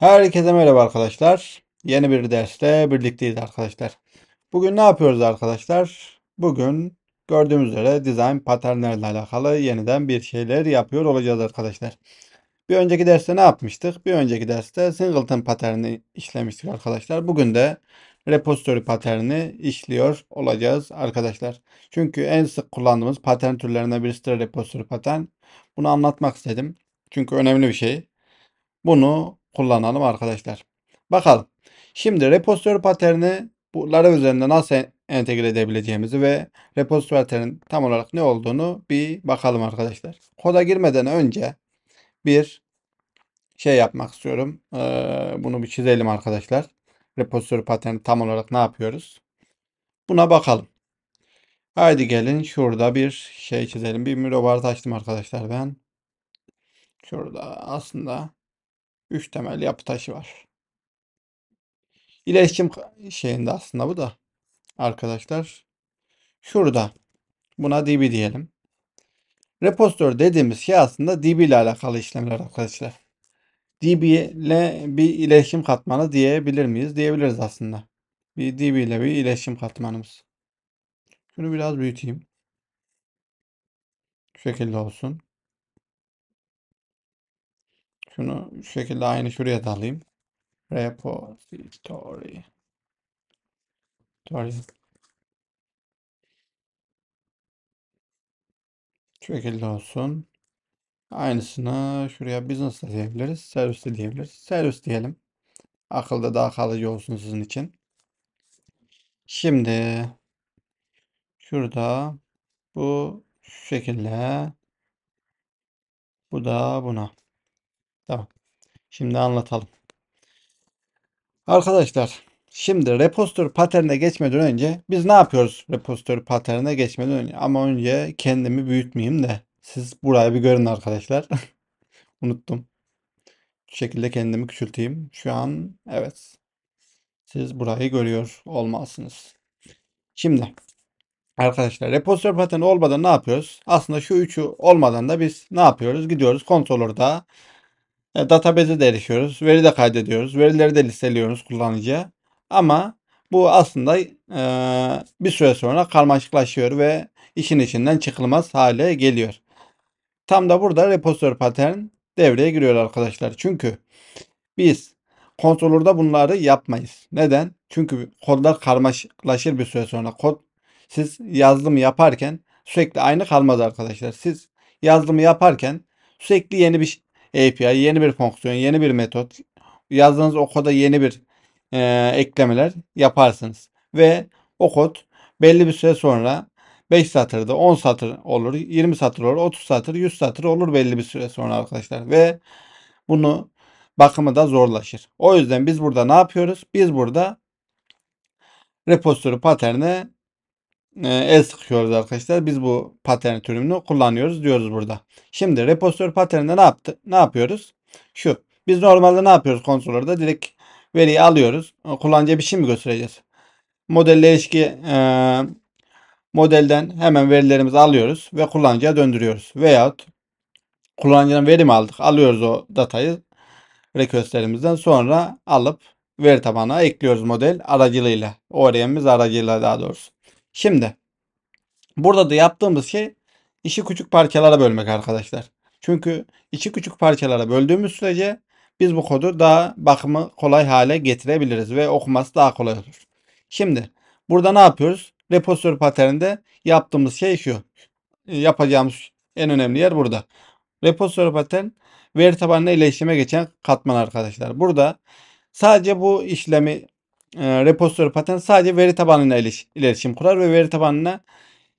Herkese merhaba arkadaşlar. Yeni bir derste birlikteyiz arkadaşlar. Bugün ne yapıyoruz arkadaşlar? Bugün gördüğümüz üzere design patternlerle alakalı yeniden bir şeyler yapıyor olacağız arkadaşlar. Bir önceki derste ne yapmıştık? Bir önceki derste singleton pattern'i işlemiştik arkadaşlar. Bugün de repository pattern'i işliyor olacağız arkadaşlar. Çünkü en sık kullandığımız pattern türlerinden birisi de repository pattern. Bunu anlatmak istedim. Çünkü önemli bir şey. Bunu kullanalım arkadaşlar. Bakalım. Şimdi repository paterni bunları üzerinde nasıl entegre edebileceğimizi ve repositör paternin tam olarak ne olduğunu bir bakalım arkadaşlar. Koda girmeden önce bir şey yapmak istiyorum. Ee, bunu bir çizelim arkadaşlar. Repository paterni tam olarak ne yapıyoruz? Buna bakalım. Haydi gelin şurada bir şey çizelim. Bir mürobarat açtım arkadaşlar ben. Şurada aslında Üç temel yapı taşı var. İletişim şeyinde aslında bu da arkadaşlar. Şurada buna DB diyelim. Repositör dediğimiz şey aslında DB ile alakalı işlemler arkadaşlar. DB ile bir iletişim katmanı diyebilir miyiz? Diyebiliriz aslında. Bir DB ile bir iletişim katmanımız. Şunu biraz büyüteyim. Şu şekilde olsun. Şunu şu şekilde aynı şuraya da alayım. Repository. Sorry. Şu şekilde olsun. Aynısını şuraya business da diyebiliriz. Servis de diyebiliriz. Servis diyelim. Akılda daha kalıcı olsun sizin için. Şimdi şurada bu şu şekilde bu da buna. Şimdi anlatalım. Arkadaşlar şimdi repository pattern'e geçmeden önce biz ne yapıyoruz repository pattern'e geçmeden önce? Ama önce kendimi büyütmeyeyim de siz burayı bir görün arkadaşlar. Unuttum. Şu şekilde kendimi küçülteyim. Şu an evet. Siz burayı görüyor olmalısınız. Şimdi Arkadaşlar repository pattern olmadan ne yapıyoruz? Aslında şu üçü olmadan da biz ne yapıyoruz? Gidiyoruz kontrolörde e, database'e de erişiyoruz. Veri de kaydediyoruz. Verileri de listeliyoruz kullanıcıya. Ama bu aslında e, bir süre sonra karmaşıklaşıyor ve işin içinden çıkılmaz hale geliyor. Tam da burada repository pattern devreye giriyor arkadaşlar. Çünkü biz kontrolörde bunları yapmayız. Neden? Çünkü kodlar karmaşıklaşır bir süre sonra. Kod siz yazılımı yaparken sürekli aynı kalmaz arkadaşlar. Siz yazılımı yaparken sürekli yeni bir API yeni bir fonksiyon, yeni bir metot. Yazdığınız o koda yeni bir e, eklemeler yaparsınız. Ve o kod belli bir süre sonra 5 satırda 10 satır olur, 20 satır olur, 30 satır, 100 satır olur belli bir süre sonra arkadaşlar. Ve bunu bakımı da zorlaşır. O yüzden biz burada ne yapıyoruz? Biz burada repository pattern'e ee, el sıkıyoruz arkadaşlar. Biz bu patern türünü kullanıyoruz diyoruz burada. Şimdi repository paterninde ne yaptı? Ne yapıyoruz? Şu. Biz normalde ne yapıyoruz konsollarda? Direkt veriyi alıyoruz. Ee, kullanıcıya bir şey mi göstereceğiz? Modelle ilişki e, modelden hemen verilerimizi alıyoruz ve kullanıcıya döndürüyoruz. Veyahut kullanıcıdan verim aldık? Alıyoruz o datayı requestlerimizden sonra alıp veri tabanına ekliyoruz model aracılığıyla. ORM'imiz aracılığıyla daha doğrusu. Şimdi burada da yaptığımız şey işi küçük parçalara bölmek arkadaşlar. Çünkü içi küçük parçalara böldüğümüz sürece biz bu kodu daha bakımı kolay hale getirebiliriz ve okuması daha kolay olur. Şimdi burada ne yapıyoruz? Repository pattern'de yaptığımız şey şu. Ee, yapacağımız en önemli yer burada. Repository pattern veri tabanına iletişime geçen katman arkadaşlar. Burada sadece bu işlemi e, ee, repositörü patent sadece veri tabanına iletişim kurar ve veri tabanına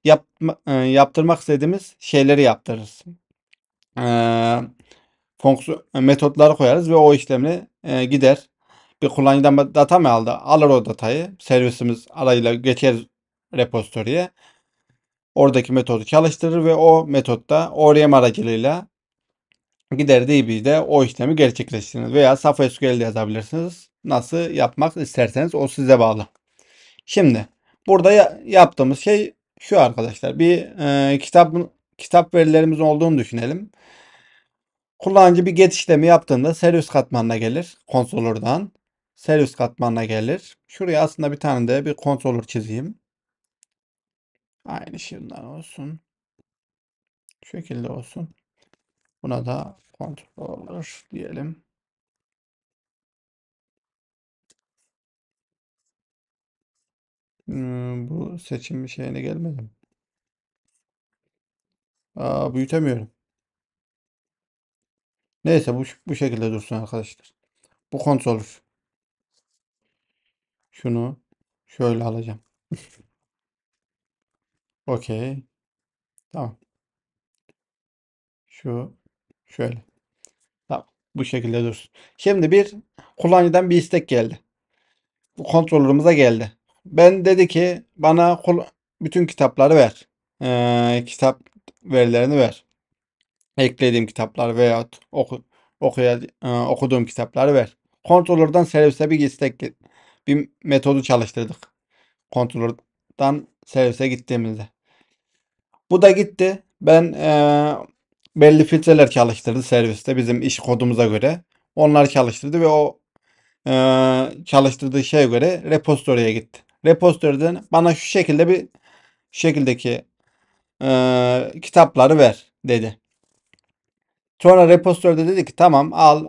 yap, e, yaptırmak istediğimiz şeyleri yaptırırız. E, fonksiyon metotları koyarız ve o işlemle e, gider. Bir kullanıcıdan data mı aldı? Alır o datayı. Servisimiz arayla geçer repositörüye. Oradaki metodu çalıştırır ve o metotta ORM aracılığıyla gider DB'de o işlemi gerçekleştirir veya SAFSQL'de yazabilirsiniz. Nasıl yapmak isterseniz o size bağlı. Şimdi burada ya, yaptığımız şey şu arkadaşlar. Bir e, kitap kitap verilerimiz olduğunu düşünelim. Kullanıcı bir get işlemi yaptığında servis katmanına gelir konsolurdan. Servis katmanına gelir. Şuraya aslında bir tane de bir konsolur çizeyim. Aynı şundan şey olsun. Şu şekilde olsun. Buna da kontrol diyelim. Hmm, bu seçim şeyine gelmedim. Aa, büyütemiyorum. Neyse bu, bu şekilde dursun arkadaşlar. Bu konsolur. Şunu şöyle alacağım. Okey. Tamam. Şu şöyle. Tamam. Bu şekilde dursun. Şimdi bir kullanıcıdan bir istek geldi. Bu kontrolümüze geldi. Ben dedi ki bana kul, bütün kitapları ver. Ee, kitap verilerini ver. Eklediğim kitaplar veya oku, okuya, e, okuduğum kitapları ver. Kontrolörden servise bir istek bir metodu çalıştırdık. Kontrolörden servise gittiğimizde. Bu da gitti. Ben e, belli filtreler çalıştırdı serviste bizim iş kodumuza göre. Onlar çalıştırdı ve o e, çalıştırdığı şeye göre repository'e gitti repozitörden bana şu şekilde bir şekildeki e, kitapları ver dedi. Sonra repozitörde dedi ki tamam al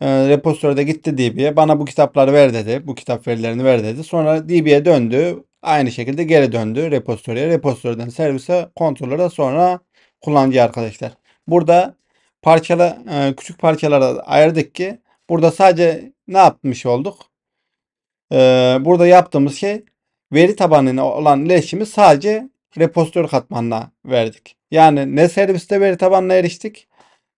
e, repozitörde gitti DB'ye bana bu kitapları ver dedi. Bu kitap verilerini ver dedi. Sonra DB'ye döndü. Aynı şekilde geri döndü repozitörüye. Repozitörden servise kontrolöre sonra kullanıcı arkadaşlar. Burada parçala, e, küçük parçalara ayırdık ki burada sadece ne yapmış olduk? Ee, burada yaptığımız şey veri tabanına olan iletişimi sadece repository katmanına verdik. Yani ne serviste veri tabanına eriştik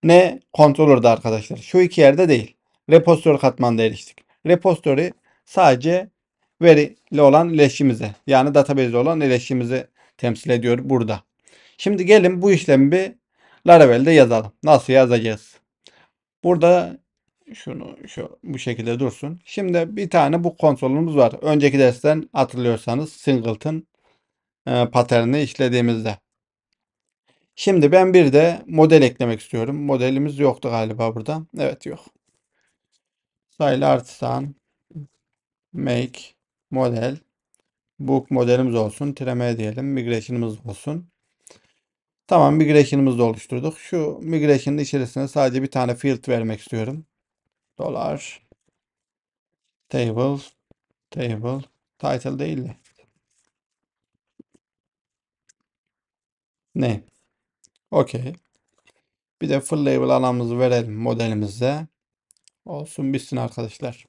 ne kontrolörde arkadaşlar. Şu iki yerde değil. repository katmanına eriştik. repository sadece veri ile olan iletişimimize yani database ile olan iletişimimizi temsil ediyor burada. Şimdi gelin bu işlemi bir Laravel'de yazalım. Nasıl yazacağız? Burada şunu şu bu şekilde dursun. Şimdi bir tane bu konsolumuz var. Önceki dersten hatırlıyorsanız Singleton e, paterni işlediğimizde. Şimdi ben bir de model eklemek istiyorum. Modelimiz yoktu galiba burada. Evet yok. Style artisan make model book modelimiz olsun. Treme diyelim. Migration'ımız olsun. Tamam migration'ımızı da oluşturduk. Şu migration'ın içerisine sadece bir tane field vermek istiyorum dolar table table title değil de ne? Okey. Bir de full label alanımızı verelim modelimize. Olsun bitsin arkadaşlar.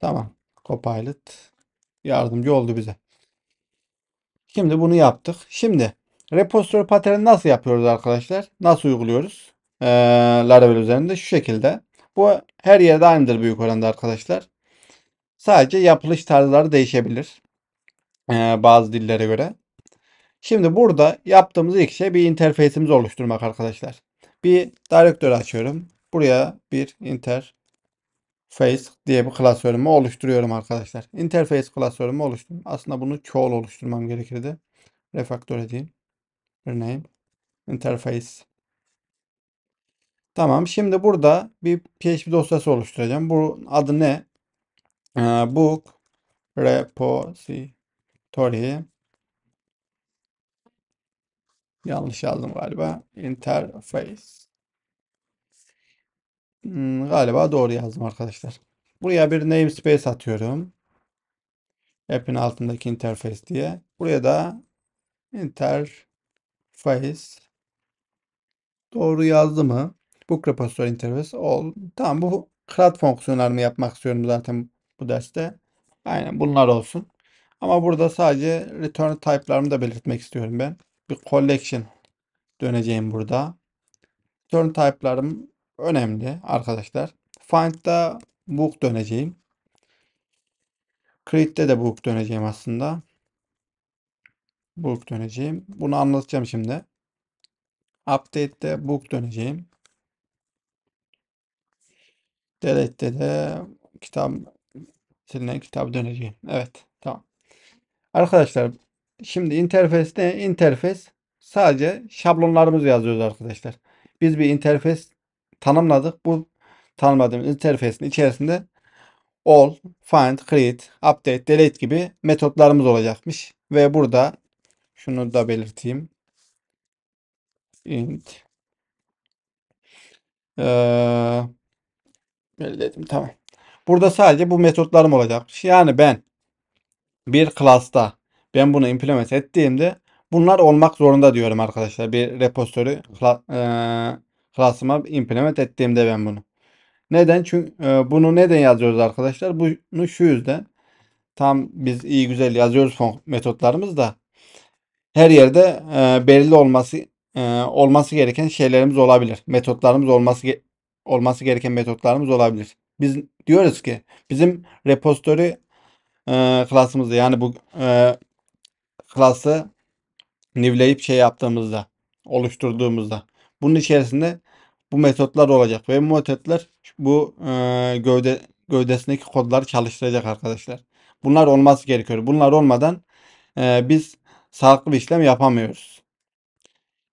Tamam. Copilot yardımcı oldu bize. Şimdi bunu yaptık. Şimdi repository pattern nasıl yapıyoruz arkadaşlar? Nasıl uyguluyoruz? Ee, Laravel üzerinde şu şekilde. Bu her yerde aynıdır büyük oranda arkadaşlar. Sadece yapılış tarzları değişebilir. Ee, bazı dillere göre. Şimdi burada yaptığımız ilk şey bir interfeysimizi oluşturmak arkadaşlar. Bir direktör açıyorum. Buraya bir interface diye bir klasörümü oluşturuyorum arkadaşlar. Interface klasörümü oluşturdum. Aslında bunu çoğul oluşturmam gerekirdi. Refaktör edeyim. Rename interface Tamam. Şimdi burada bir PHP dosyası oluşturacağım. Bu adı ne? Ee, book repository yanlış yazdım galiba. Interface. Hmm, galiba doğru yazdım arkadaşlar. Buraya bir namespace atıyorum. App'in altındaki interface diye. Buraya da interface. Doğru yazdı mı? Book repository interface all. Tamam bu cloud fonksiyonlarını yapmak istiyorum zaten bu derste. Aynen bunlar olsun. Ama burada sadece return type'larımı da belirtmek istiyorum ben. Bir collection döneceğim burada. Return type'larım önemli arkadaşlar. Find'da book döneceğim. Create'de de book döneceğim aslında. Book döneceğim. Bunu anlatacağım şimdi. Update'de book döneceğim. Delete'de de kitap silinen kitabı döneceğim. Evet. Tamam. Arkadaşlar şimdi interfez ne? Interfez sadece şablonlarımızı yazıyoruz arkadaşlar. Biz bir interfez tanımladık. Bu tanımladığımız interfezin içerisinde all, find, create, update, delete gibi metotlarımız olacakmış. Ve burada şunu da belirteyim. int ee, Böyle dedim tamam. Burada sadece bu metotlarım olacak Yani ben bir klasta ben bunu implement ettiğimde bunlar olmak zorunda diyorum arkadaşlar. Bir repository kla, klasıma e, implement ettiğimde ben bunu. Neden? Çünkü e, bunu neden yazıyoruz arkadaşlar? Bunu şu yüzden. Tam biz iyi güzel yazıyoruz metotlarımız da her yerde e, belirli olması e, olması gereken şeylerimiz olabilir. Metotlarımız olması olması gereken metotlarımız olabilir. Biz diyoruz ki bizim repository e, klasımızda yani bu e, klası nivleyip şey yaptığımızda oluşturduğumuzda bunun içerisinde bu metotlar olacak ve bu metotlar bu e, gövde gövdesindeki kodları çalıştıracak arkadaşlar. Bunlar olması gerekiyor. Bunlar olmadan e, biz sağlıklı bir işlem yapamıyoruz.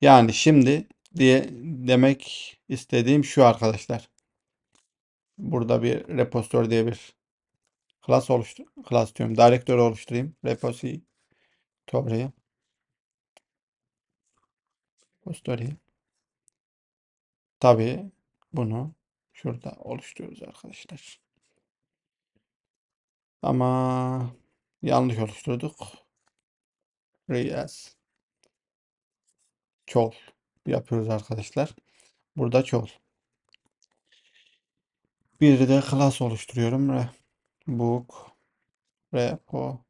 Yani şimdi diye demek istediğim şu arkadaşlar. Burada bir repositör diye bir class oluştur class diyorum. Direktörü oluşturayım. Repository. Repository. Tabii bunu şurada oluşturuyoruz arkadaşlar. Ama yanlış oluşturduk. Reyes. Çol yapıyoruz arkadaşlar. Burada çoğul. Bir de class oluşturuyorum. Re, book repo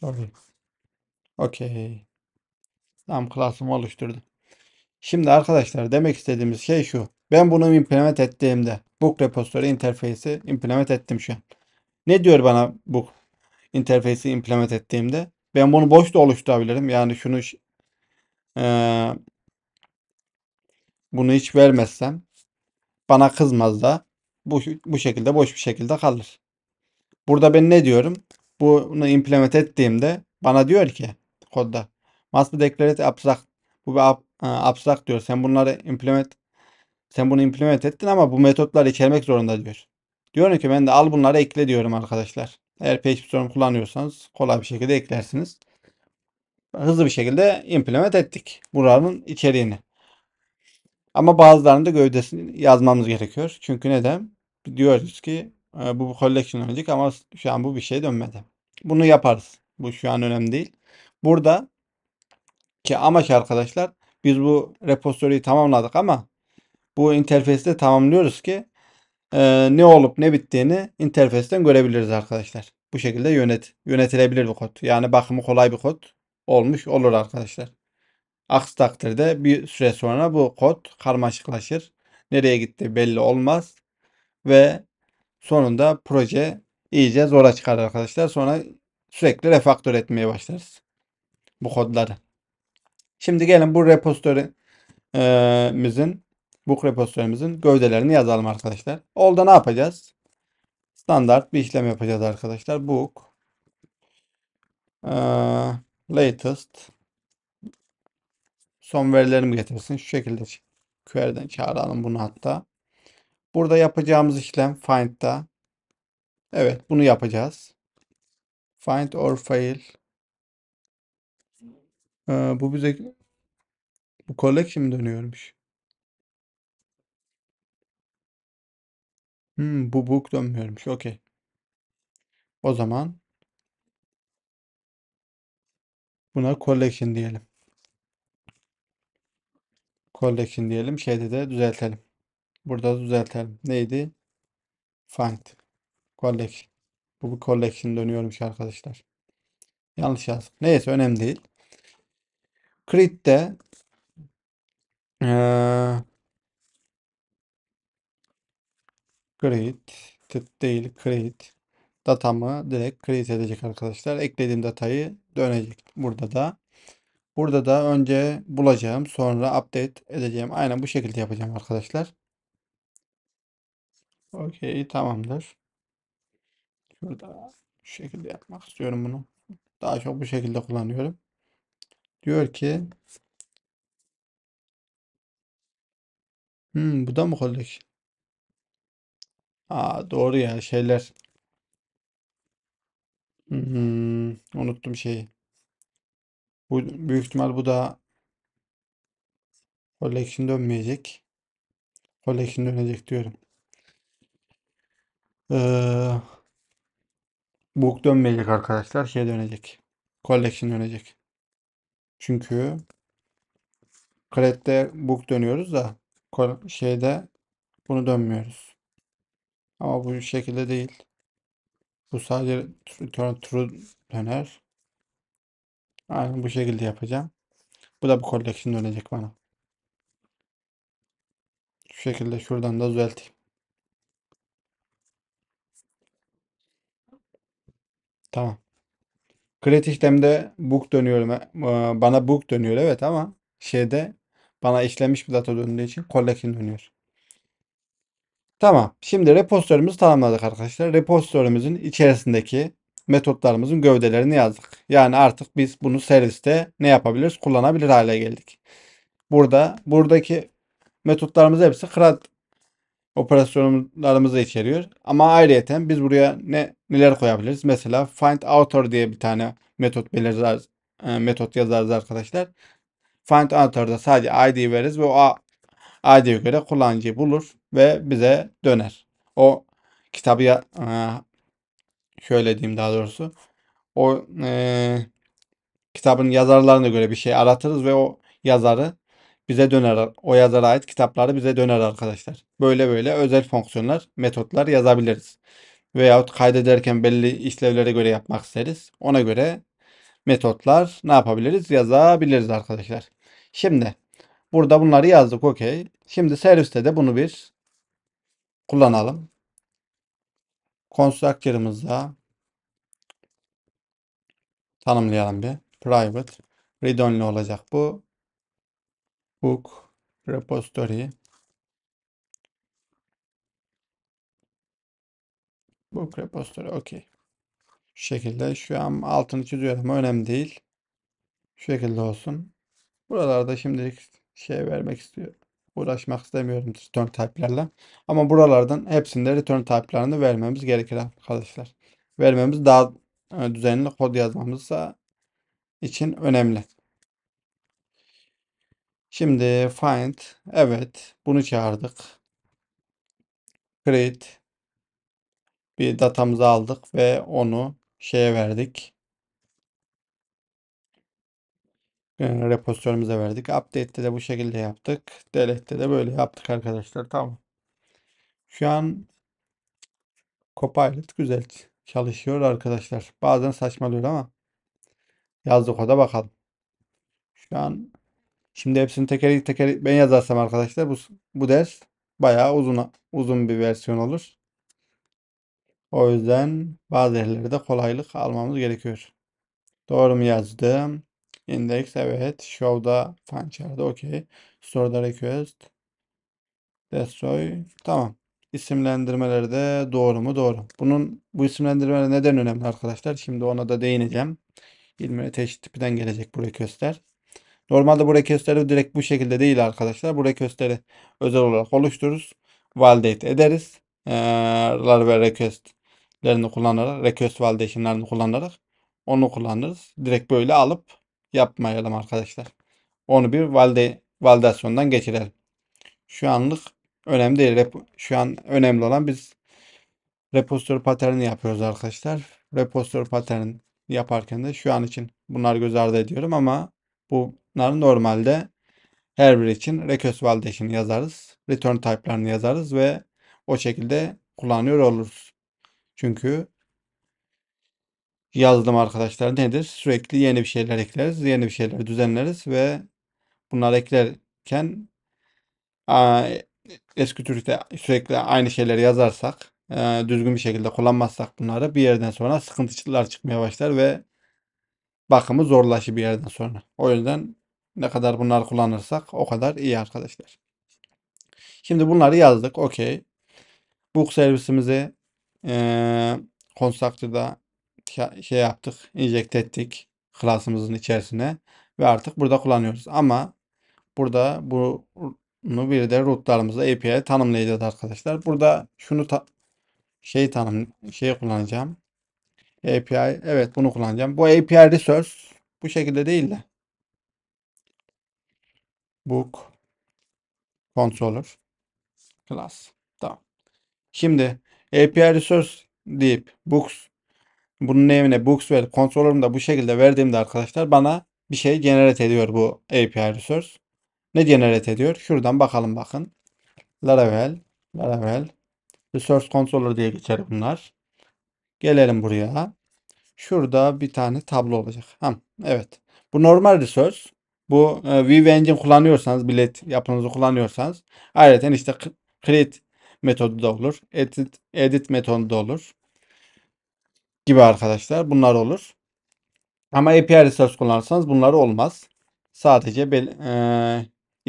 Tabii. Okey. Tamam class'ımı oluşturdum. Şimdi arkadaşlar demek istediğimiz şey şu. Ben bunu implement ettiğimde book repository interface'i implement ettim şu an. Ne diyor bana bu interface'i implement ettiğimde? Ben bunu boş da oluşturabilirim. Yani şunu e, bunu hiç vermezsem bana kızmaz da bu, bu şekilde boş bir şekilde kalır. Burada ben ne diyorum? Bunu implement ettiğimde bana diyor ki kodda master declared abstract bu bir e, abstract diyor. Sen bunları implement sen bunu implement ettin ama bu metotları içermek zorunda diyor. Diyorum ki ben de al bunları ekle diyorum arkadaşlar. Eğer PHP Storm kullanıyorsanız kolay bir şekilde eklersiniz. Hızlı bir şekilde implement ettik buranın içeriğini. Ama bazılarını da gövdesini yazmamız gerekiyor. Çünkü neden? Diyoruz ki e, bu olacak ama şu an bu bir şey dönmedi. Bunu yaparız. Bu şu an önemli değil. Burada ki amaç arkadaşlar biz bu repository'yi tamamladık ama bu interfeste tamamlıyoruz ki e, ne olup ne bittiğini interfesten görebiliriz arkadaşlar. Bu şekilde yönet yönetilebilir bir kod. Yani bakımı kolay bir kod olmuş olur arkadaşlar. Aksi takdirde bir süre sonra bu kod karmaşıklaşır. Nereye gitti belli olmaz. Ve sonunda proje iyice zora çıkar arkadaşlar. Sonra sürekli refaktör etmeye başlarız. Bu kodları. Şimdi gelin bu repositorimizin bu repositorimizin gövdelerini yazalım arkadaşlar. Olda ne yapacağız? Standart bir işlem yapacağız arkadaşlar. Book uh, latest son verilerimi getirsin. Şu şekilde query'den çağıralım bunu hatta. Burada yapacağımız işlem find'da. Evet bunu yapacağız. Find or fail. Ee, bu bize bu collection dönüyormuş. Hmm, bu book dönmüyormuş. Okey. O zaman buna collection diyelim collection diyelim. Şeyde de düzeltelim. Burada düzeltelim. Neydi? Find. Collection. Bu, bir collection dönüyormuş arkadaşlar. Yanlış yazdım. Neyse önemli değil. Creed'de ee, create değil create datamı direkt create edecek arkadaşlar. Eklediğim datayı dönecek. Burada da Burada da önce bulacağım, sonra update edeceğim. Aynen bu şekilde yapacağım arkadaşlar. Okey, tamamdır. Şurada şu şekilde yapmak istiyorum bunu. Daha çok bu şekilde kullanıyorum. Diyor ki Hmm, bu da mı kolik? Aa, doğru ya şeyler. Hmm, unuttum şeyi. Bu, büyük ihtimal bu da collection dönmeyecek. Collection dönecek diyorum. Ee, book dönmeyecek arkadaşlar. Şey dönecek. Collection dönecek. Çünkü Cred'de book dönüyoruz da şeyde bunu dönmüyoruz. Ama bu şekilde değil. Bu sadece true, true döner. Aynen bu şekilde yapacağım. Bu da bu collection dönecek bana. Şu şekilde şuradan da düzelteyim. Tamam. Create işlemde book dönüyor e, Bana book dönüyor evet ama şeyde bana işlemiş bir data döndüğü için collection dönüyor. Tamam. Şimdi repozitörümüzü tamamladık arkadaşlar. Repozitörümüzün içerisindeki metotlarımızın gövdelerini yazdık. Yani artık biz bunu serviste ne yapabiliriz? Kullanabilir hale geldik. Burada buradaki metotlarımız hepsi CRUD operasyonlarımızı içeriyor. Ama ayrıyeten biz buraya ne neler koyabiliriz? Mesela find author diye bir tane metot belirler e, metot yazarız arkadaşlar. Find author'da sadece ID veririz ve o ID'ye göre kullanıcıyı bulur ve bize döner. O kitabı e, şöyle diyeyim daha doğrusu. O e, kitabın yazarlarına göre bir şey aratırız ve o yazarı bize döner. O yazara ait kitapları bize döner arkadaşlar. Böyle böyle özel fonksiyonlar, metotlar yazabiliriz. Veyahut kaydederken belli işlevlere göre yapmak isteriz. Ona göre metotlar ne yapabiliriz? Yazabiliriz arkadaşlar. Şimdi burada bunları yazdık okey. Şimdi serviste de bunu bir kullanalım. Constructor'ımızda tanımlayalım bir. Private read-only olacak bu. Book repository Book repository okey. Şu şekilde şu an altını çiziyorum önemli değil. Şu şekilde olsun. Buralarda şimdilik şey vermek istiyorum uğraşmak istemiyorum return type'lerle. Ama buralardan hepsinde return type'larını vermemiz gerekir arkadaşlar. Vermemiz daha e, düzenli kod yazmamız için önemli. Şimdi find evet bunu çağırdık. Create bir datamızı aldık ve onu şeye verdik. Ee, repozitörümüze verdik. update'te de bu şekilde yaptık. Delete'de de böyle yaptık arkadaşlar. Tamam. Şu an Copilot güzel çalışıyor arkadaşlar. Bazen saçmalıyor ama yazdık koda bakalım. Şu an şimdi hepsini teker teker ben yazarsam arkadaşlar bu bu ders bayağı uzun uzun bir versiyon olur. O yüzden bazı yerlerde kolaylık almamız gerekiyor. Doğru mu yazdım? Index evet. Show'da Fancher'da okey. Store'da request. Destroy. Tamam. İsimlendirmeleri de doğru mu? Doğru. Bunun bu isimlendirmeler neden önemli arkadaşlar? Şimdi ona da değineceğim. İlmi teşhis tipinden gelecek bu request'ler. Normalde bu request'leri direkt bu şekilde değil arkadaşlar. Bu request'leri özel olarak oluştururuz. Validate ederiz. Ee, Laravel request'lerini kullanarak, request validation'larını kullanarak onu kullanırız. Direkt böyle alıp yapmayalım arkadaşlar. Onu bir valide, validasyondan geçirelim. Şu anlık önemli değil. Şu an önemli olan biz repositör pattern'ı yapıyoruz arkadaşlar. Repositör pattern yaparken de şu an için bunlar göz ardı ediyorum ama bunları normalde her biri için request validation'ı yazarız. Return type'larını yazarız ve o şekilde kullanıyor oluruz. Çünkü yazdım arkadaşlar nedir? Sürekli yeni bir şeyler ekleriz, yeni bir şeyler düzenleriz ve bunları eklerken eski Türk'te sürekli aynı şeyleri yazarsak, e, düzgün bir şekilde kullanmazsak bunları bir yerden sonra sıkıntılar çıkmaya başlar ve bakımı zorlaşır bir yerden sonra. O yüzden ne kadar bunları kullanırsak o kadar iyi arkadaşlar. Şimdi bunları yazdık. Okey. Book servisimizi e, Constructor'da şey, şey yaptık, enjekte ettik klasımızın içerisine ve artık burada kullanıyoruz. Ama burada bunu bir de rootlarımızda API tanımlayacağız arkadaşlar. Burada şunu ta şey tanım şey kullanacağım. API evet bunu kullanacağım. Bu API resource bu şekilde değil de book controller class. Tamam. Şimdi API resource deyip books bunun evine Books ver, kontrolörümü bu şekilde verdiğimde arkadaşlar bana bir şey generate ediyor bu API Resource. Ne generate ediyor? Şuradan bakalım bakın. Laravel, Laravel, Resource Controller diye geçer bunlar. Gelelim buraya. Şurada bir tane tablo olacak. Ha, evet. Bu normal resource. Bu e, Vive Engine kullanıyorsanız, bilet yapınızı kullanıyorsanız ayrıca işte create metodu da olur. Edit, edit metodu da olur gibi arkadaşlar. Bunlar olur. Ama API resource kullanırsanız bunları olmaz. Sadece bel, e,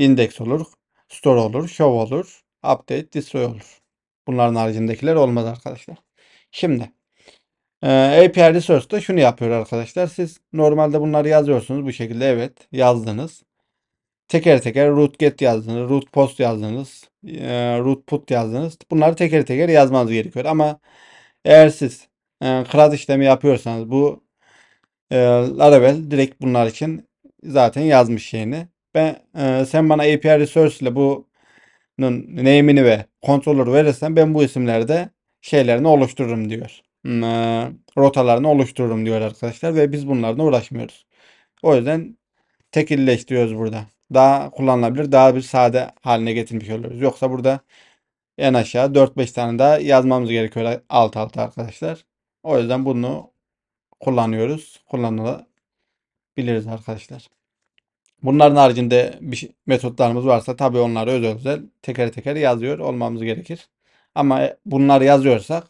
index olur, store olur, show olur, update, destroy olur. Bunların haricindekiler olmaz arkadaşlar. Şimdi e, API resource da şunu yapıyor arkadaşlar. Siz normalde bunları yazıyorsunuz bu şekilde. Evet yazdınız. Teker teker root get yazdınız, root post yazdınız, e, root put yazdınız. Bunları teker teker yazmanız gerekiyor. Ama eğer siz e, işlemi yapıyorsanız bu e, Laravel direkt bunlar için zaten yazmış şeyini. Ben e, sen bana API Resource ile bu name'ini ve kontrolörü verirsen ben bu isimlerde şeylerini oluştururum diyor. Hmm, e, rotalarını oluştururum diyor arkadaşlar ve biz bunlarla uğraşmıyoruz. O yüzden tekilleştiriyoruz burada. Daha kullanılabilir, daha bir sade haline getirmiş oluyoruz. Yoksa burada en aşağı 4-5 tane daha yazmamız gerekiyor alt alta arkadaşlar. O yüzden bunu kullanıyoruz. Kullanılabiliriz arkadaşlar. Bunların haricinde bir şey, metotlarımız varsa tabii onları özel özel teker teker yazıyor olmamız gerekir. Ama bunları yazıyorsak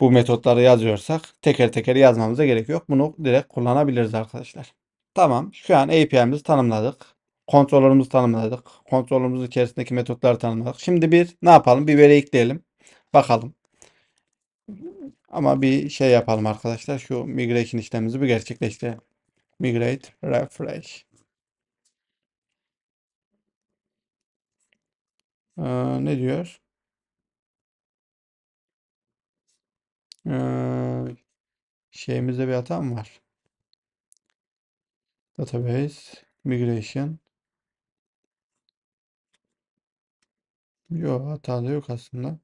bu metotları yazıyorsak teker teker yazmamıza gerek yok. Bunu direkt kullanabiliriz arkadaşlar. Tamam. Şu an API'mizi tanımladık. Kontrolörümüzü tanımladık. Kontrolörümüz içerisindeki metotları tanımladık. Şimdi bir ne yapalım? Bir veri ekleyelim. Bakalım. Ama bir şey yapalım arkadaşlar. Şu migration işlemimizi bir gerçekleştirelim. Migrate refresh. Ee, ne diyor? Ee, şeyimizde bir hata mı var? Database migration. Yok hata da yok aslında.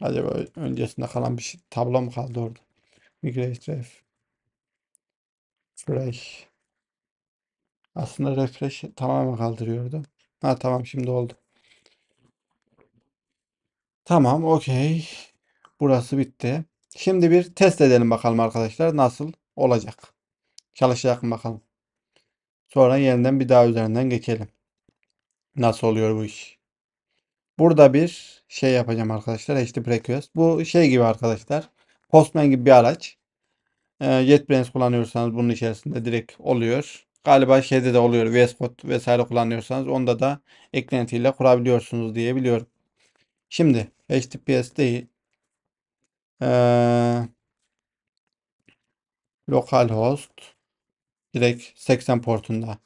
Acaba öncesinde kalan bir şey, tablo mu kaldı orada? Migrate ref. Fresh. Aslında refresh tamamen kaldırıyordu. Ha tamam şimdi oldu. Tamam okey. Burası bitti. Şimdi bir test edelim bakalım arkadaşlar nasıl olacak. Çalışacak mı bakalım. Sonra yeniden bir daha üzerinden geçelim. Nasıl oluyor bu iş? Burada bir şey yapacağım arkadaşlar. Http Prequest. Bu şey gibi arkadaşlar. Postman gibi bir araç. Ee, JetBrains kullanıyorsanız bunun içerisinde direkt oluyor. Galiba şeyde de oluyor. VS Code vesaire kullanıyorsanız onda da eklentiyle kurabiliyorsunuz diye biliyorum. Şimdi HTTPS değil. Ee, localhost direkt 80 portunda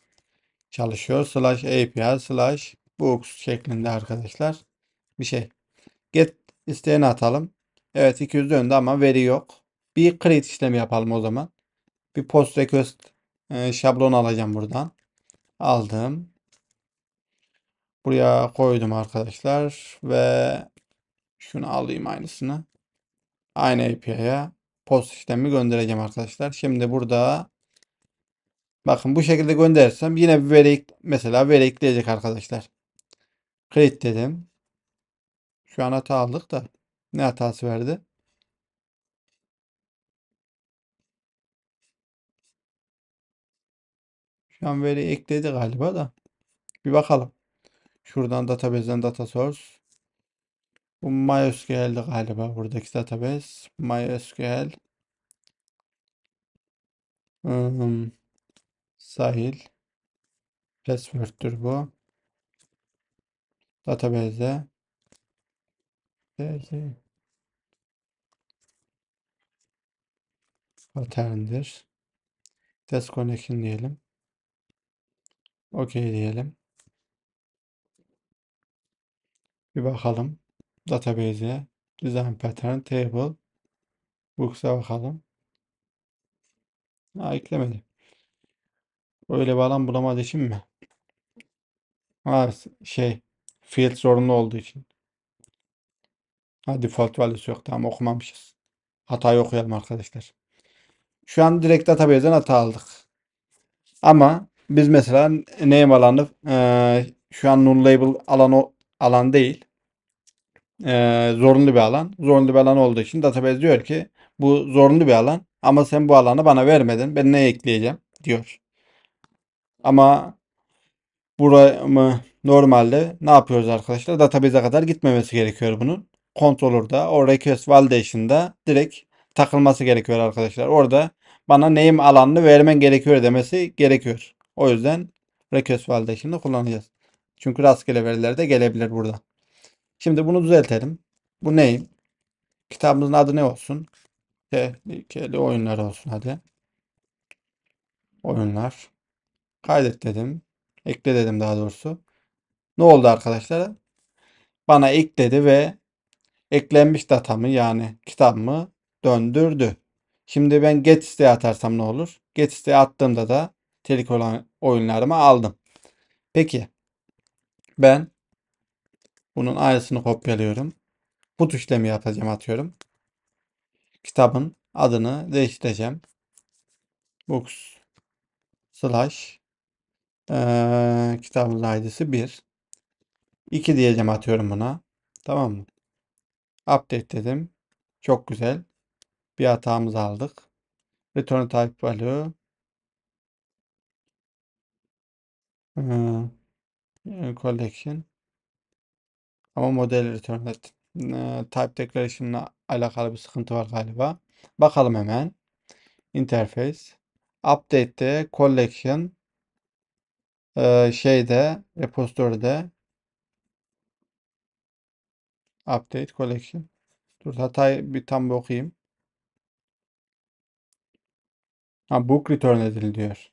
çalışıyor. Slash API slash box şeklinde arkadaşlar bir şey. Get isteğini atalım. Evet 200 döndü ama veri yok. Bir create işlemi yapalım o zaman. Bir post request e, şablon alacağım buradan. Aldım. Buraya koydum arkadaşlar ve şunu alayım aynısını. Aynı API'ye post işlemi göndereceğim arkadaşlar. Şimdi burada bakın bu şekilde göndersem yine bir veri mesela veri ekleyecek arkadaşlar. Create dedim. Şu an hata aldık da. Ne hatası verdi? Şu an veri ekledi galiba da. Bir bakalım. Şuradan database'den data source. Bu MySQL'di galiba buradaki database. MySQL. Hmm. Sahil. Password'tür bu database'e pattern'dir. Test diyelim. OK diyelim. Bir bakalım. Database'e design pattern table books'a bakalım. Ha, eklemedi. Öyle bir alan bulamadığı için mi? Ha, şey Fiil zorunlu olduğu için. Ha, default values yok. Tamam okumamışız. Hatayı okuyalım arkadaşlar. Şu an direkt database'den hata aldık. Ama biz mesela name alanı e, şu an null label alanı alan değil. E, zorunlu bir alan. Zorunlu bir alan olduğu için database diyor ki bu zorunlu bir alan ama sen bu alanı bana vermedin. Ben ne ekleyeceğim diyor. Ama buraya mı Normalde ne yapıyoruz arkadaşlar? Database'e kadar gitmemesi gerekiyor bunun. Controller'da o request validation'da direkt takılması gerekiyor arkadaşlar. Orada bana name alanını vermen gerekiyor demesi gerekiyor. O yüzden request validation'ı kullanacağız. Çünkü rastgele veriler de gelebilir burada. Şimdi bunu düzeltelim. Bu name. Kitabımızın adı ne olsun? Tehlikeli oyunlar olsun hadi. Oyunlar. Kaydet dedim. Ekle dedim daha doğrusu. Ne oldu arkadaşlar? Bana ekledi ve eklenmiş datamı yani kitabımı döndürdü. Şimdi ben get siteye atarsam ne olur? Get siteye attığımda da telik olan oyunlarımı aldım. Peki ben bunun aynısını kopyalıyorum. Bu işlemi yapacağım atıyorum. Kitabın adını değiştireceğim. Books slash ee, kitabın ID'si 1. 2 diyeceğim atıyorum buna. Tamam mı? Update dedim. Çok güzel. Bir hatamız aldık. Return type value. Hmm. Collection. Ama model return et. E, type declaration alakalı bir sıkıntı var galiba. Bakalım hemen. Interface. Update'de collection ee, şeyde repository'de Update collection. Dur hatayı bir tam bir okuyayım. Ha book return edil diyor.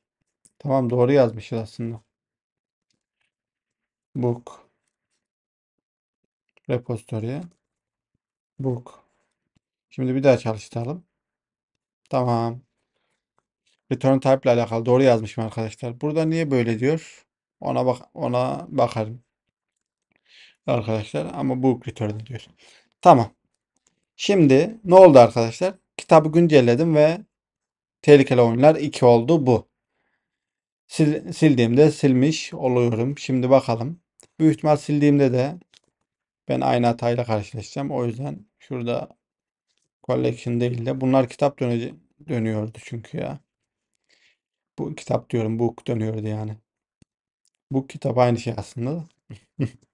Tamam doğru yazmışız aslında. Book repository. book. Şimdi bir daha çalıştıralım. Tamam. Return type ile alakalı doğru yazmışım arkadaşlar. Burada niye böyle diyor? Ona bak ona bakarım. Arkadaşlar ama bu return diyor. Tamam. Şimdi ne oldu arkadaşlar? Kitabı güncelledim ve tehlikeli oyunlar 2 oldu bu. Sil, sildiğimde silmiş oluyorum. Şimdi bakalım. Büyük ihtimal sildiğimde de ben aynı hatayla karşılaşacağım. O yüzden şurada collection değil de bunlar kitap dönece dönüyordu çünkü ya. Bu kitap diyorum book dönüyordu yani. Bu kitap aynı şey aslında.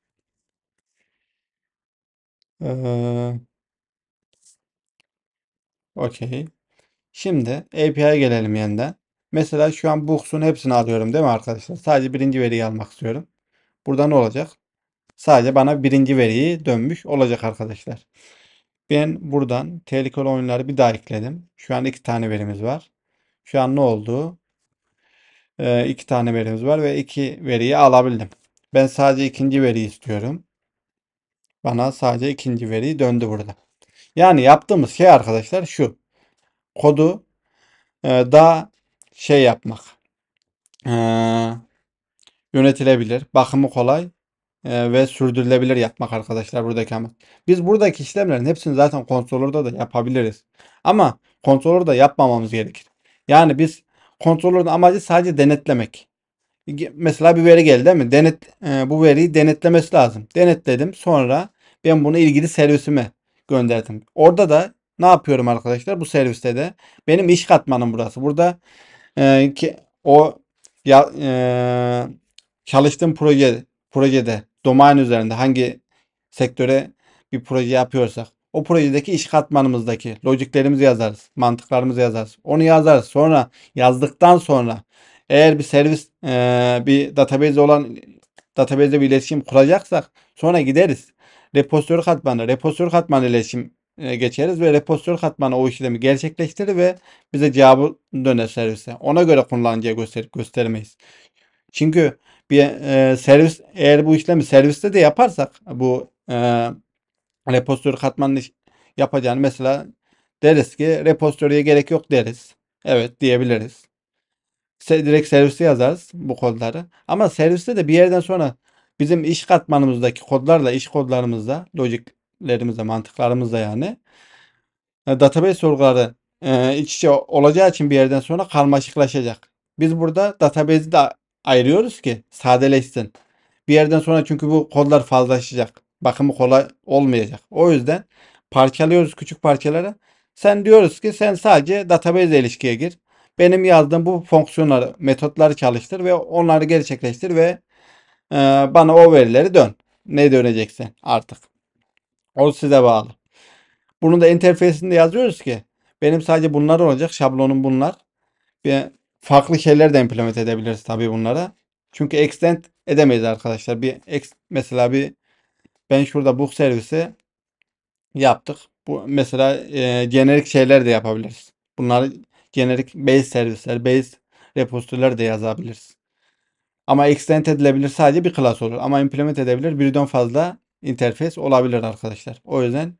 Ee, okey. Şimdi API'ye gelelim yeniden. Mesela şu an Books'un hepsini alıyorum değil mi arkadaşlar? Sadece birinci veriyi almak istiyorum. Burada ne olacak? Sadece bana birinci veriyi dönmüş olacak arkadaşlar. Ben buradan tehlikeli oyunları bir daha ekledim. Şu an iki tane verimiz var. Şu an ne oldu? Ee, iki tane verimiz var ve iki veriyi alabildim. Ben sadece ikinci veriyi istiyorum. Bana sadece ikinci veriyi döndü burada. Yani yaptığımız şey arkadaşlar şu. Kodu e, daha şey yapmak. E, yönetilebilir. Bakımı kolay e, ve sürdürülebilir yapmak arkadaşlar buradaki ama. Biz buradaki işlemlerin hepsini zaten kontrolörde de yapabiliriz. Ama kontrolörde yapmamamız gerekir. Yani biz kontrolörün amacı sadece denetlemek mesela bir veri geldi değil mi? Denet, e, bu veriyi denetlemesi lazım. Denetledim. Sonra ben bunu ilgili servisime gönderdim. Orada da ne yapıyorum arkadaşlar? Bu serviste de benim iş katmanım burası. Burada e, ki, o ya, e, çalıştığım proje projede domain üzerinde hangi sektöre bir proje yapıyorsak o projedeki iş katmanımızdaki logiklerimizi yazarız, mantıklarımızı yazarız. Onu yazarız. Sonra yazdıktan sonra eğer bir servis e, bir database olan database bir iletişim kuracaksak sonra gideriz. repository katmanı, repository katmanı iletişim e, geçeriz ve repository katmanı o işlemi gerçekleştirir ve bize cevabı döner servise. Ona göre kullanıcıya göster göstermeyiz. Çünkü bir e, servis eğer bu işlemi serviste de yaparsak bu e, repozitör katmanını yapacağını mesela deriz ki repozitörüye gerek yok deriz. Evet diyebiliriz. Se- direkt serviste yazarız bu kodları. Ama serviste de bir yerden sonra bizim iş katmanımızdaki kodlarla, iş kodlarımızda logiklerimizde mantıklarımızda yani e, database sorguları e, iç içe olacağı için bir yerden sonra karmaşıklaşacak. Biz burada database'i de ayırıyoruz ki sadeleşsin. Bir yerden sonra çünkü bu kodlar fazlalaşacak. Bakımı kolay olmayacak. O yüzden parçalıyoruz küçük parçalara. Sen diyoruz ki sen sadece database ile ilişkiye gir benim yazdığım bu fonksiyonları, metotları çalıştır ve onları gerçekleştir ve e, bana o verileri dön. Ne döneceksin artık. O size bağlı. Bunu da interfeysinde yazıyoruz ki benim sadece bunlar olacak. Şablonum bunlar. Bir farklı şeyler de implement edebiliriz tabii bunlara. Çünkü extend edemeyiz arkadaşlar. Bir ex, mesela bir ben şurada bu servisi yaptık. Bu mesela e, generik şeyler de yapabiliriz. Bunları generik base servisler, base repositoriler de yazabiliriz. Ama extend edilebilir sadece bir class olur. Ama implement edebilir birden fazla interface olabilir arkadaşlar. O yüzden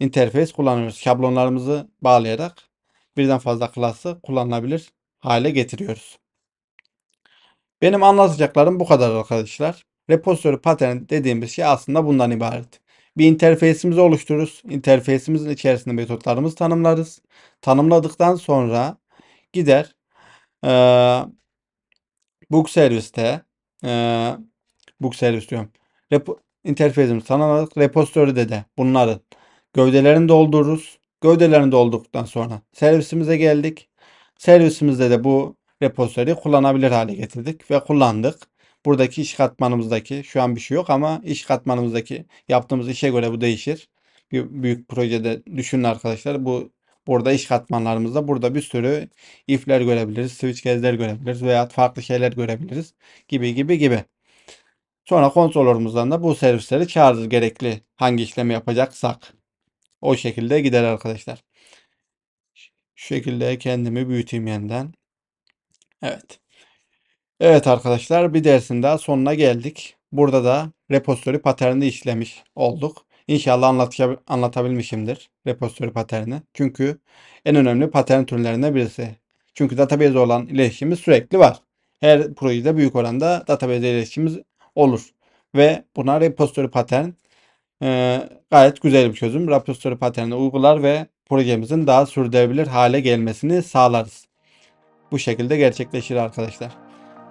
interface kullanıyoruz. Şablonlarımızı bağlayarak birden fazla class'ı kullanılabilir hale getiriyoruz. Benim anlatacaklarım bu kadar arkadaşlar. Repository pattern dediğimiz şey aslında bundan ibaret bir interfeysimizi oluştururuz. İnterfeysimizin içerisinde metotlarımızı tanımlarız. Tanımladıktan sonra gider e, book serviste e, book servis diyorum. Repo, interfeysimizi tanımladık. Repository'de de bunların gövdelerini doldururuz. Gövdelerini doldurduktan sonra servisimize geldik. Servisimizde de bu repository kullanabilir hale getirdik ve kullandık buradaki iş katmanımızdaki şu an bir şey yok ama iş katmanımızdaki yaptığımız işe göre bu değişir. Bir büyük projede düşünün arkadaşlar bu burada iş katmanlarımızda burada bir sürü ifler görebiliriz, switch gezler görebiliriz veya farklı şeyler görebiliriz gibi gibi gibi. Sonra konsolörümüzden de bu servisleri çağırırız gerekli hangi işlemi yapacaksak. O şekilde gider arkadaşlar. Şu şekilde kendimi büyüteyim yeniden. Evet. Evet arkadaşlar bir dersin daha sonuna geldik. Burada da repository paterni işlemiş olduk. İnşallah anlatabilmişimdir repository paterni. Çünkü en önemli patern türlerinden birisi. Çünkü database olan iletişimimiz sürekli var. Her projede büyük oranda database iletişimimiz olur. Ve buna repository patern e, gayet güzel bir çözüm. Repository paterni uygular ve projemizin daha sürdürülebilir hale gelmesini sağlarız. Bu şekilde gerçekleşir arkadaşlar.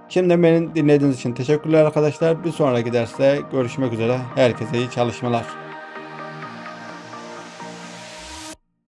Şimdi beni dinlediğiniz için teşekkürler arkadaşlar. Bir sonraki derste görüşmek üzere. Herkese iyi çalışmalar.